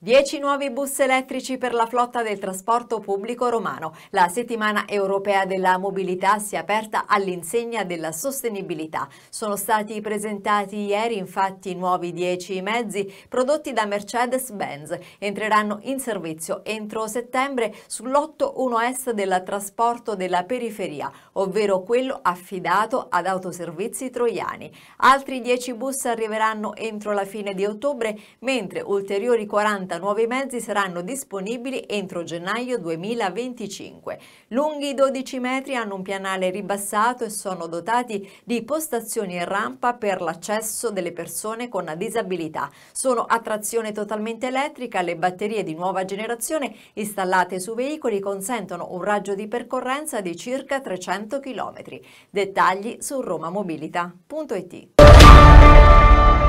10 nuovi bus elettrici per la flotta del trasporto pubblico romano. La settimana europea della mobilità si è aperta all'insegna della sostenibilità. Sono stati presentati ieri infatti nuovi 10 mezzi prodotti da Mercedes-Benz. Entreranno in servizio entro settembre sull'otto 1 est del trasporto della periferia, ovvero quello affidato ad autoservizi troiani. Altri 10 bus arriveranno entro la fine di ottobre, mentre ulteriori 40 60 nuovi mezzi saranno disponibili entro gennaio 2025. Lunghi 12 metri, hanno un pianale ribassato e sono dotati di postazioni e rampa per l'accesso delle persone con disabilità. Sono a trazione totalmente elettrica, le batterie di nuova generazione installate su veicoli consentono un raggio di percorrenza di circa 300 km. Dettagli su romamobilita.it.